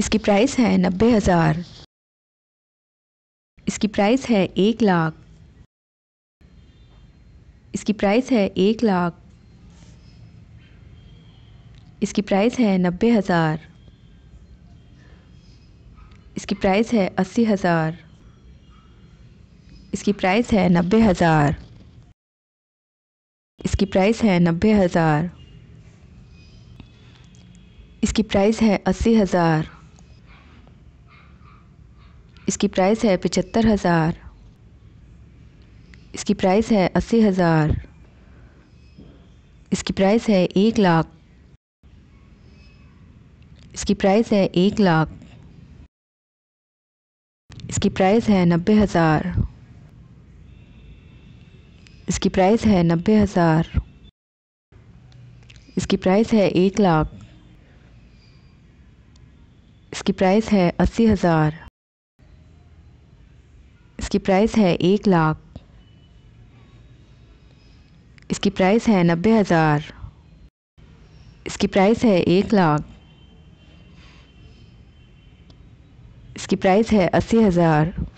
इसकी प्राइस है नब्बे हज़ार इसकी प्राइस है एक लाख इसकी प्राइस है एक लाख इसकी प्राइस है नब्बे हज़ार इसकी प्राइस है अस्सी हज़ार इसकी प्राइस है नब्बे हज़ार इसकी प्राइस है नब्बे हज़ार इसकी प्राइस है अस्सी हज़ार इसकी प्राइस है पचहत्तर हज़ार इसकी प्राइस है अस्सी हज़ार इसकी प्राइस है एक लाख इसकी प्राइस है एक लाख इसकी प्राइस है नब्बे हज़ार इसकी प्राइस है नब्बे हज़ार इसकी प्राइस है एक लाख इसकी प्राइस है अस्सी हज़ार इसकी प्राइस है एक लाख इसकी प्राइस है नब्बे हज़ार इसकी प्राइस है एक लाख इसकी प्राइस है अस्सी हज़ार